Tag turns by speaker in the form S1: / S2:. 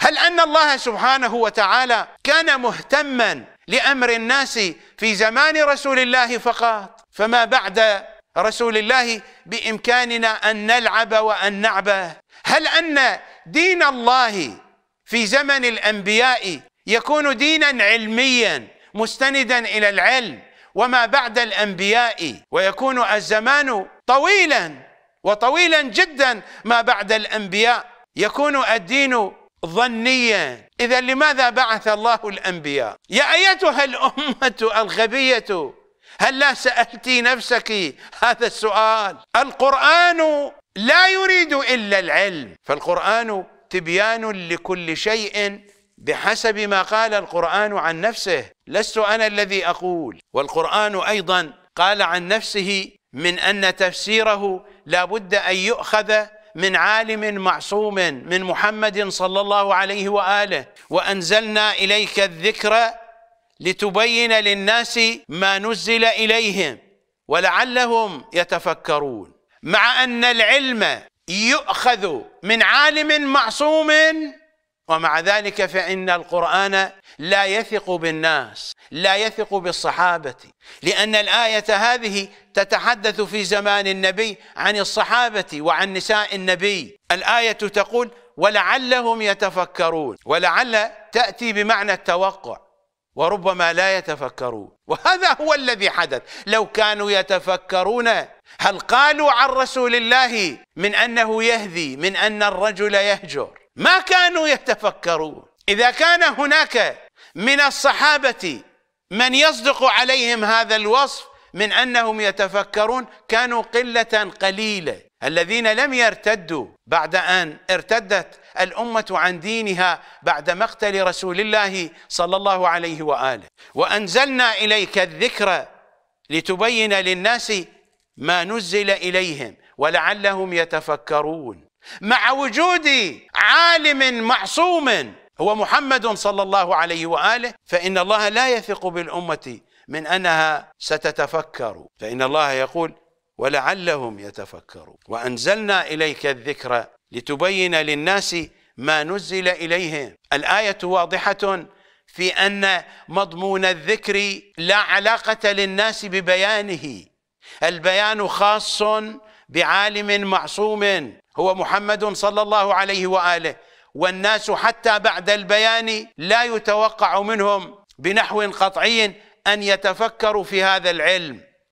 S1: هل أن الله سبحانه وتعالى كان مهتما لأمر الناس في زمان رسول الله فقط فما بعد رسول الله بإمكاننا أن نلعب وأن نعبه هل أن دين الله في زمن الأنبياء يكون دينا علميا مستندا إلى العلم وما بعد الأنبياء ويكون الزمان طويلا وطويلا جدا ما بعد الأنبياء يكون الدين ظنيا إذا لماذا بعث الله الأنبياء يا أيتها الأمة الغبية هل لا سألتي نفسك هذا السؤال القرآن لا يريد إلا العلم فالقرآن تبيان لكل شيء بحسب ما قال القرآن عن نفسه لست أنا الذي أقول والقرآن أيضا قال عن نفسه من أن تفسيره لا بد أن يؤخذ من عالم معصوم من محمد صلى الله عليه واله وانزلنا اليك الذكر لتبين للناس ما نزل اليهم ولعلهم يتفكرون مع ان العلم يؤخذ من عالم معصوم ومع ذلك فإن القرآن لا يثق بالناس لا يثق بالصحابة لأن الآية هذه تتحدث في زمان النبي عن الصحابة وعن نساء النبي الآية تقول ولعلهم يتفكرون ولعل تأتي بمعنى التوقع وربما لا يتفكرون وهذا هو الذي حدث لو كانوا يتفكرون هل قالوا عن رسول الله من أنه يهذي من أن الرجل يهجر ما كانوا يتفكرون إذا كان هناك من الصحابة من يصدق عليهم هذا الوصف من أنهم يتفكرون كانوا قلة قليلة الذين لم يرتدوا بعد ان ارتدت الامه عن دينها بعد مقتل رسول الله صلى الله عليه واله وانزلنا اليك الذكر لتبين للناس ما نزل اليهم ولعلهم يتفكرون مع وجود عالم معصوم هو محمد صلى الله عليه واله فان الله لا يثق بالامه من انها ستتفكر فان الله يقول ولعلهم يتفكرون وأنزلنا إليك الذكر لتبين للناس ما نزل إليهم الآية واضحة في أن مضمون الذكر لا علاقة للناس ببيانه البيان خاص بعالم معصوم هو محمد صلى الله عليه وآله والناس حتى بعد البيان لا يتوقع منهم بنحو قطعي أن يتفكروا في هذا العلم